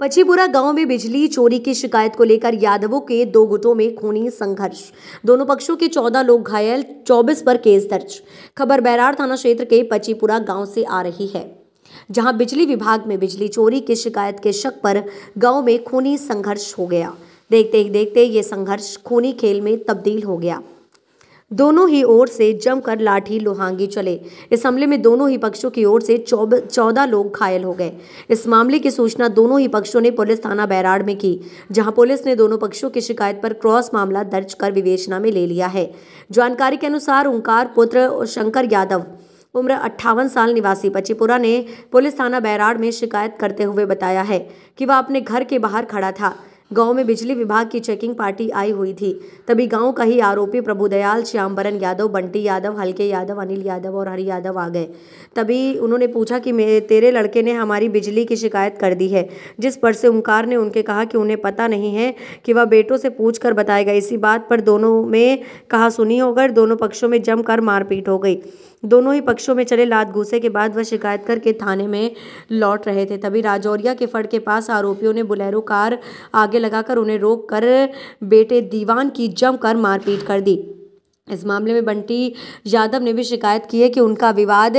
पचीपुरा गांव में बिजली चोरी की शिकायत को लेकर यादवों के दो गुटों में खूनी संघर्ष दोनों पक्षों के चौदह लोग घायल चौबीस पर केस दर्ज खबर बैरार थाना क्षेत्र के पचीपुरा गांव से आ रही है जहां बिजली विभाग में बिजली चोरी की शिकायत के शक पर गांव में खूनी संघर्ष हो गया देखते ही देखते ये संघर्ष खूनी खेल में तब्दील हो गया दोनों ही ओर से जमकर लाठी लोहांगी चले इस हमले में दोनों ही पक्षों की ओर से चौदह लोग घायल हो गए इस मामले की सूचना दोनों ही पक्षों ने पुलिस थाना बैराड़ में की जहां पुलिस ने दोनों पक्षों की शिकायत पर क्रॉस मामला दर्ज कर विवेचना में ले लिया है जानकारी के अनुसार ओंकार पुत्र शंकर यादव उम्र अट्ठावन साल निवासी पचीपुरा ने पुलिस थाना बैराड़ में शिकायत करते हुए बताया है कि वह अपने घर के बाहर खड़ा था गांव में बिजली विभाग की चेकिंग पार्टी आई हुई थी तभी गांव का ही आरोपी प्रभुदयाल श्यामबरन यादव बंटी यादव हल्के यादव अनिल यादव और हरि यादव आ गए तभी उन्होंने पूछा कि तेरे लड़के ने हमारी बिजली की शिकायत कर दी है जिस पर से ओंकार ने उनके कहा कि उन्हें पता नहीं है कि वह बेटों से पूछ कर बताएगा इसी बात पर दोनों में कहा सुनी होकर दोनों पक्षों में जमकर मारपीट हो गई दोनों ही पक्षों में चले लात घूसे के बाद वह शिकायत करके थाने में लौट रहे थे तभी राजौरिया के फड़ के पास आरोपियों ने बुलेरो कार आगे आगे लगाकर उन्हें रोक कर बेटे दीवान की जमकर मारपीट कर दी इस मामले में बंटी यादव ने भी शिकायत की है कि उनका विवाद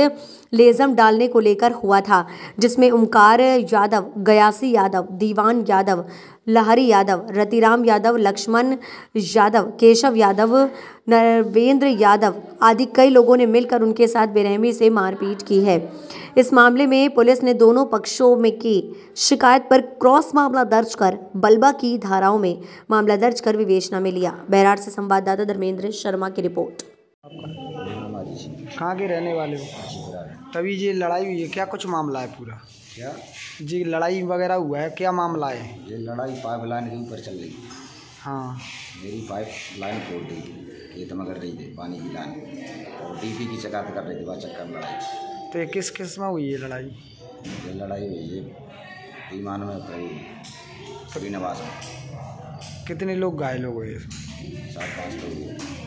लेजम डालने को लेकर हुआ था जिसमें ओंकार यादव गयासी यादव दीवान यादव लहरी यादव रतिराम यादव लक्ष्मण यादव केशव यादव नरवेंद्र यादव आदि कई लोगों ने मिलकर उनके साथ बेरहमी से मारपीट की है इस मामले में पुलिस ने दोनों पक्षों में की शिकायत पर क्रॉस मामला दर्ज कर बलबा की धाराओं में मामला दर्ज कर विवेचना में लिया बैराट से संवाददाता धर्मेंद्र शर्मा की रिपोर्ट कहाँ के रहने वाले हो तभी ये लड़ाई हुई है क्या कुछ मामला है पूरा क्या जी लड़ाई वगैरह हुआ है क्या मामला है ये लड़ाई पाइप लाइन के ऊपर चल रही है हाँ मेरी पाइप लाइन रही थी खेत में कर रही थी पानी की लाइन और पी की शिकायत कर रही थी वहाँ चक्कर लड़ाई तो ये किस किस में हुई है लड़ाई ये लड़ाई हुई है ईमान में श्रीनिवास में कितने लोग घायल हो गए इसमें चार पाँच लोग